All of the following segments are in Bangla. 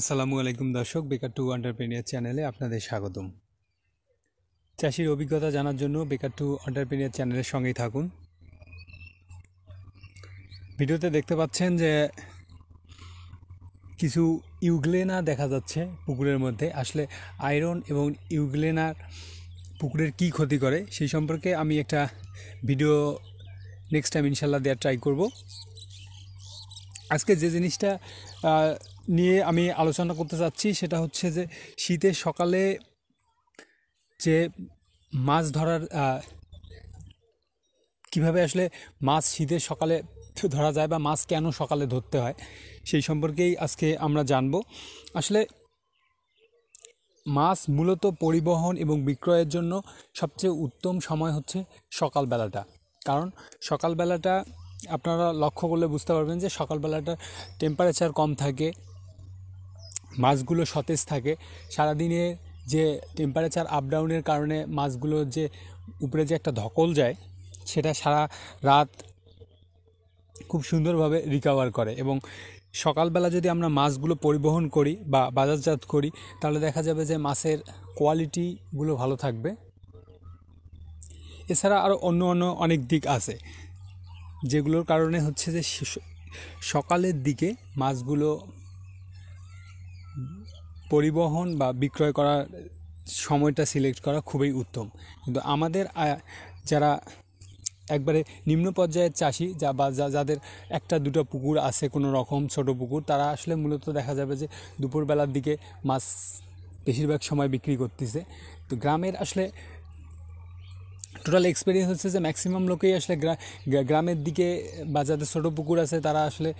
আসসালামু আলাইকুম দর্শক বেকার টু অন্টারপ্রেনিয়ার চ্যানেলে আপনাদের স্বাগতম চাষির অভিজ্ঞতা জানার জন্য বেকার টু অন্টারপ্রেনিয়ার চ্যানেলের সঙ্গেই থাকুন ভিডিওতে দেখতে পাচ্ছেন যে কিছু ইউগ্লেনা দেখা যাচ্ছে পুকুরের মধ্যে আসলে আয়রন এবং ইউগ্লেনার পুকুরের কি ক্ষতি করে সেই সম্পর্কে আমি একটা ভিডিও নেক্সট টাইম ইনশাল্লাহ দেওয়ার ট্রাই করব আজকে যে জিনিসটা নিয়ে আমি আলোচনা করতে চাচ্ছি সেটা হচ্ছে যে শীতের সকালে যে মাছ ধরার কিভাবে আসলে মাছ শীতের সকালে ধরা যায় বা মাছ কেন সকালে ধরতে হয় সেই সম্পর্কেই আজকে আমরা জানব আসলে মাছ মূলত পরিবহন এবং বিক্রয়ের জন্য সবচেয়ে উত্তম সময় হচ্ছে সকালবেলাটা কারণ সকালবেলাটা আপনারা লক্ষ্য করলে বুঝতে পারবেন যে সকালবেলাটা টেম্পারেচার কম থাকে মাছগুলো সতেজ থাকে সারাদিনে যে টেম্পারেচার আপ ডাউনের কারণে মাছগুলো যে উপরে যে একটা ধকল যায় সেটা সারা রাত খুব সুন্দরভাবে রিকভার করে এবং সকালবেলা যদি আমরা মাছগুলো পরিবহন করি বা বাজারজাত করি তাহলে দেখা যাবে যে মাছের কোয়ালিটিগুলো ভালো থাকবে এছাড়া আরও অন্য অন্য অনেক দিক আছে যেগুলোর কারণে হচ্ছে যে সকালের দিকে মাছগুলো পরিবহন বা বিক্রয় করার সময়টা সিলেক্ট করা খুবই উত্তম কিন্তু আমাদের যারা একবারে নিম্ন পর্যায়ের চাষি যা বা যাদের একটা দুটো পুকুর আছে কোনো রকম ছোট পুকুর তারা আসলে মূলত দেখা যাবে যে দুপুরবেলার দিকে মাছ বেশিরভাগ সময় বিক্রি করতেছে তো গ্রামের আসলে টোটাল এক্সপিরিয়েন্স হচ্ছে যে ম্যাক্সিমাম লোকেই আসলে গ্রামের দিকে বা যাদের ছোটো পুকুর আছে তারা আসলে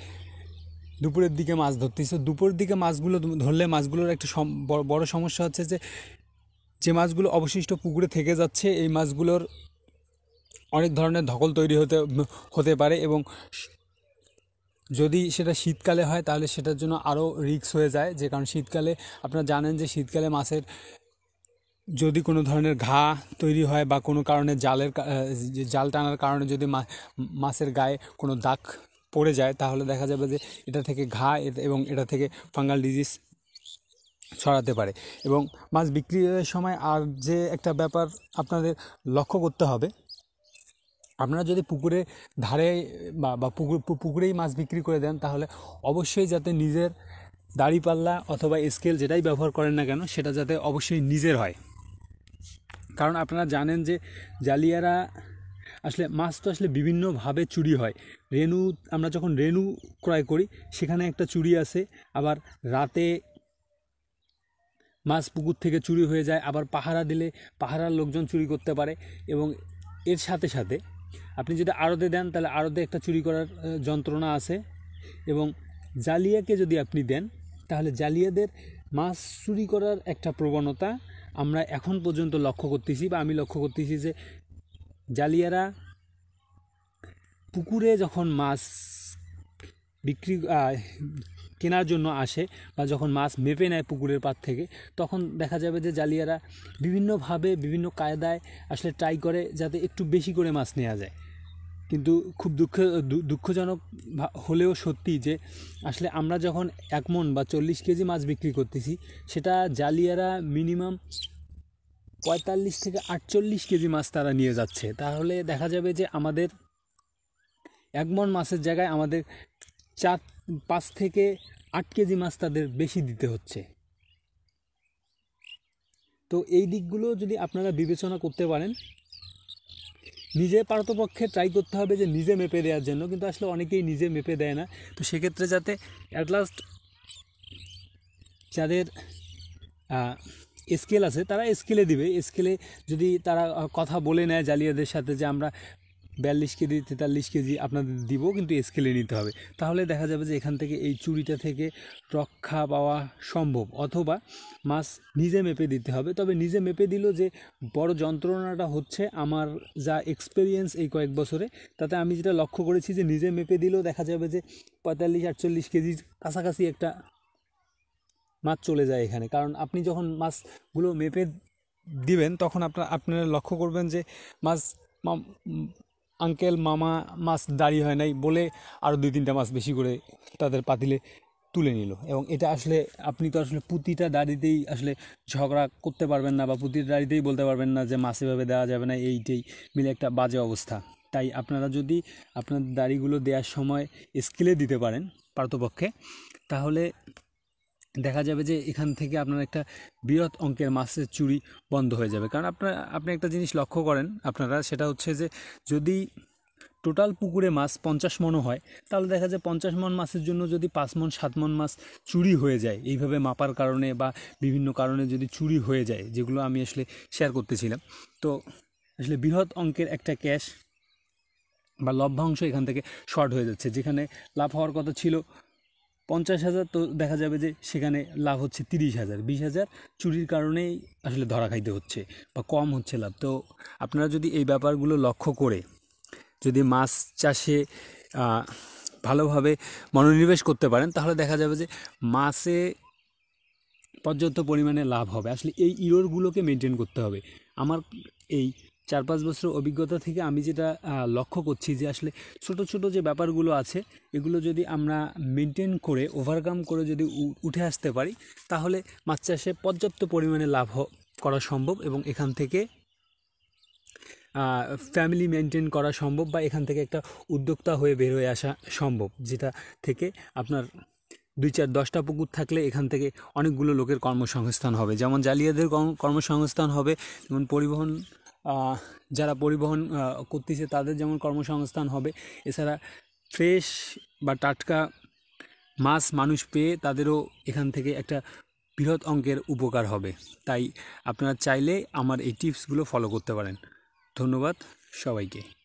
দুপুরের দিকে মাছ ধরতেছে দুপুরের দিকে মাছগুলো ধরলে মাছগুলোর একটা বড় সমস্যা হচ্ছে যে যে মাছগুলো অবশিষ্ট পুকুরে থেকে যাচ্ছে এই মাছগুলোর অনেক ধরনের ধকল তৈরি হতে হতে পারে এবং যদি সেটা শীতকালে হয় তাহলে সেটার জন্য আরও রিক্স হয়ে যায় যে কারণ শীতকালে আপনারা জানেন যে শীতকালে মাছের যদি কোনো ধরনের ঘা তৈরি হয় বা কোনো কারণে জালের জাল টানার কারণে যদি মাছের গায়ে কোনো দাগ পড়ে যায় তাহলে দেখা যাবে যে এটা থেকে ঘা এবং এটা থেকে ফাঙ্গাল ডিজিজ ছড়াতে পারে এবং মাছ বিক্রির সময় আর যে একটা ব্যাপার আপনাদের লক্ষ্য করতে হবে আপনারা যদি পুকুরে ধারে বা বা পুকুর পুকুরেই মাছ বিক্রি করে দেন তাহলে অবশ্যই যাতে নিজের দাড়িপাল্লা অথবা স্কেল যেটাই ব্যবহার করেন না কেন সেটা যাতে অবশ্যই নিজের হয় কারণ আপনারা জানেন যে জালিয়ারা আসলে মাছ তো আসলে বিভিন্নভাবে চুরি হয় রেনু আমরা যখন রেনু ক্রয় করি সেখানে একটা চুরি আছে আবার রাতে মাছ পুকুর থেকে চুরি হয়ে যায় আবার পাহারা দিলে পাহারার লোকজন চুরি করতে পারে এবং এর সাথে সাথে আপনি যদি আড়তে দেন তাহলে আড়তে একটা চুরি করার যন্ত্রণা আছে এবং জালিয়াকে যদি আপনি দেন তাহলে জালিয়াদের মাছ চুরি করার একটা প্রবণতা আমরা এখন পর্যন্ত লক্ষ্য করতেছি বা আমি লক্ষ্য করতেছি যে জালিয়ারা পুকুরে যখন মাছ বিক্রি কেনার জন্য আসে বা যখন মাছ মেপে নেয় পুকুরের পার থেকে তখন দেখা যাবে যে জালিয়ারা বিভিন্নভাবে বিভিন্ন কায়দায় আসলে ট্রাই করে যাতে একটু বেশি করে মাছ নেওয়া যায় কিন্তু খুব দুঃখ দুঃখজনক হলেও সত্যি যে আসলে আমরা যখন এক মন বা চল্লিশ কেজি মাছ বিক্রি করতেছি সেটা জালিয়ারা মিনিমাম পঁয়তাল্লিশ থেকে আটচল্লিশ কেজি মাছ তারা নিয়ে যাচ্ছে তাহলে দেখা যাবে যে আমাদের এক মন মাছের জায়গায় আমাদের চার পাঁচ থেকে আট কেজি মাছ তাদের বেশি দিতে হচ্ছে তো এই দিকগুলো যদি আপনারা বিবেচনা করতে পারেন নিজে পারতপক্ষে ট্রাই করতে হবে যে নিজে মেপে দেওয়ার জন্য কিন্তু আসলে অনেকেই নিজে মেপে দেয় না তো সেক্ষেত্রে যাতে অ্যাট লাস্ট যাদের স্কেল আছে তারা স্কেলে দিবে স্কেলে যদি তারা কথা বলে নেয় জালিয়াদের সাথে যে আমরা বিয়াল্লিশ কেজি তেতাল্লিশ কেজি আপনাদের দিব কিন্তু স্কেলে নিতে হবে তাহলে দেখা যাবে যে এখান থেকে এই চুরিটা থেকে রক্ষা পাওয়া সম্ভব অথবা মাছ নিজে মেপে দিতে হবে তবে নিজে মেপে দিল যে বড় যন্ত্রণাটা হচ্ছে আমার যা এক্সপেরিয়েন্স এই কয়েক বছরে তাতে আমি যেটা লক্ষ্য করেছি যে নিজে মেপে দিলেও দেখা যাবে যে পঁয়তাল্লিশ আটচল্লিশ কেজির কাছাকাছি একটা মাছ চলে যায় এখানে কারণ আপনি যখন মাছগুলো মেপে দিবেন তখন আপনার আপনারা লক্ষ্য করবেন যে মাছ আঙ্কেল মামা মাছ দাঁড়ি হয় নাই বলে আরও দুই তিনটা মাছ বেশি করে তাদের পাতিলে তুলে নিল এবং এটা আসলে আপনি তো আসলে প্রতিটা দাড়িতেই আসলে ঝগড়া করতে পারবেন না বা প্রতিটা দাড়িতেই বলতে পারবেন না যে মাছ এভাবে দেওয়া যাবে না এইটাই মিলে একটা বাজে অবস্থা তাই আপনারা যদি আপনার দাড়িগুলো দেওয়ার সময় স্কেলে দিতে পারেন পার্থপক্ষে তাহলে দেখা যাবে যে এখান থেকে আপনার একটা বৃহৎ অঙ্কের মাছের চুরি বন্ধ হয়ে যাবে কারণ আপনার আপনি একটা জিনিস লক্ষ্য করেন আপনারা সেটা হচ্ছে যে যদি টোটাল পুকুরে মাছ পঞ্চাশ মনও হয় তাহলে দেখা যায় পঞ্চাশ মন মাছের জন্য যদি পাঁচ মন সাত মন মাছ চুরি হয়ে যায় এইভাবে মাপার কারণে বা বিভিন্ন কারণে যদি চুরি হয়ে যায় যেগুলো আমি আসলে শেয়ার করতেছিলাম তো আসলে বৃহৎ অঙ্কের একটা ক্যাশ বা লভ্যাংশ এখান থেকে শর্ট হয়ে যাচ্ছে যেখানে লাভ হওয়ার কথা ছিল পঞ্চাশ হাজার তো দেখা যাবে যে সেখানে লাভ হচ্ছে তিরিশ হাজার বিশ হাজার চুরির কারণেই আসলে ধরা খাইতে হচ্ছে বা কম হচ্ছে লাভ তো আপনারা যদি এই ব্যাপারগুলো লক্ষ্য করে যদি মাছ চাষে ভালোভাবে মনোনিবেশ করতে পারেন তাহলে দেখা যাবে যে মাসে পর্যাপ্ত পরিমাণে লাভ হবে আসলে এই ইরোরগুলোকে মেনটেন করতে হবে আমার এই চার পাঁচ বছরের অভিজ্ঞতা থেকে আমি যেটা লক্ষ্য করছি যে আসলে ছোট ছোট যে ব্যাপারগুলো আছে এগুলো যদি আমরা মেনটেন করে ওভারকাম করে যদি উঠে আসতে পারি তাহলে মাছ চাষে পর্যাপ্ত পরিমাণে লাভ করা সম্ভব এবং এখান থেকে ফ্যামিলি মেনটেন করা সম্ভব বা এখান থেকে একটা উদ্যোক্তা হয়ে বের হয়ে আসা সম্ভব যেটা থেকে আপনার দুই চার দশটা পুকুর থাকলে এখান থেকে অনেকগুলো লোকের কর্মসংস্থান হবে যেমন জালিয়াদের কর্মসংস্থান হবে যেমন পরিবহন যারা পরিবহন করতেছে তাদের যেমন কর্মসংস্থান হবে এছাড়া ফ্রেশ বা টাটকা মাছ মানুষ পেয়ে তাদেরও এখান থেকে একটা বৃহৎ অঙ্কের উপকার হবে তাই আপনারা চাইলে আমার এই টিপসগুলো ফলো করতে পারেন ধন্যবাদ সবাইকে